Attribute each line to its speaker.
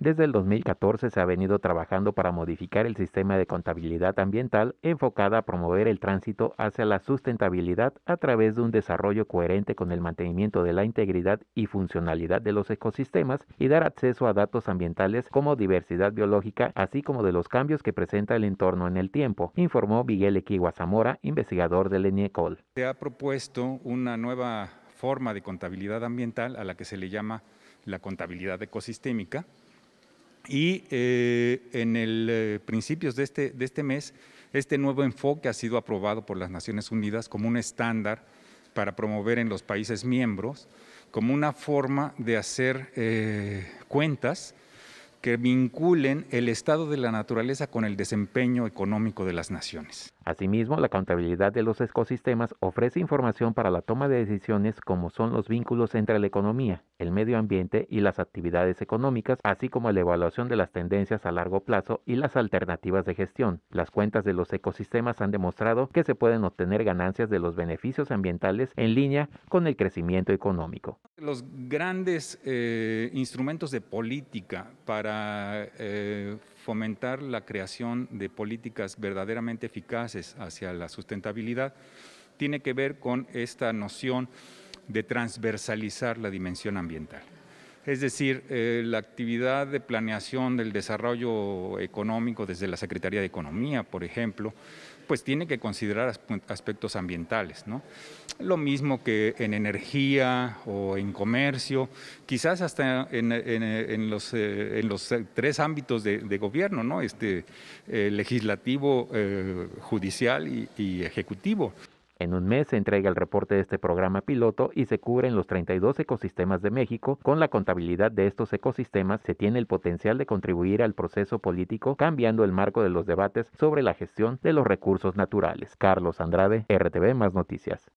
Speaker 1: Desde el 2014 se ha venido trabajando para modificar el sistema de contabilidad ambiental enfocada a promover el tránsito hacia la sustentabilidad a través de un desarrollo coherente con el mantenimiento de la integridad y funcionalidad de los ecosistemas y dar acceso a datos ambientales como diversidad biológica, así como de los cambios que presenta el entorno en el tiempo, informó Miguel Equiwa Zamora, investigador del ENIECOL.
Speaker 2: Se ha propuesto una nueva forma de contabilidad ambiental a la que se le llama la contabilidad ecosistémica y eh, en el principio eh, principios de este, de este mes, este nuevo enfoque ha sido aprobado por las Naciones Unidas como un estándar para promover en los países miembros, como una forma de hacer eh, cuentas que vinculen el estado de la naturaleza con el
Speaker 1: desempeño económico de las naciones. Asimismo, la contabilidad de los ecosistemas ofrece información para la toma de decisiones como son los vínculos entre la economía, el medio ambiente y las actividades económicas, así como la evaluación de las tendencias a largo plazo y las alternativas de gestión. Las cuentas de los ecosistemas han demostrado que se pueden obtener ganancias de los beneficios ambientales en línea con el crecimiento económico.
Speaker 2: Los grandes eh, instrumentos de política para eh, fomentar la creación de políticas verdaderamente eficaces hacia la sustentabilidad tiene que ver con esta noción de transversalizar la dimensión ambiental. Es decir, eh, la actividad de planeación del desarrollo económico desde la Secretaría de Economía, por ejemplo, pues tiene que considerar aspectos ambientales, ¿no? Lo mismo que en energía o en comercio, quizás hasta en, eh, los, tres ámbitos de, gobierno, ¿no? Este, eh,
Speaker 1: legislativo, judicial y ejecutivo. En un mes se entrega el reporte de este programa piloto y se cubren los 32 ecosistemas de México. Con la contabilidad de estos ecosistemas se tiene el potencial de contribuir al proceso político cambiando el marco de los debates sobre la gestión de los recursos naturales. Carlos Andrade, RTV Más Noticias.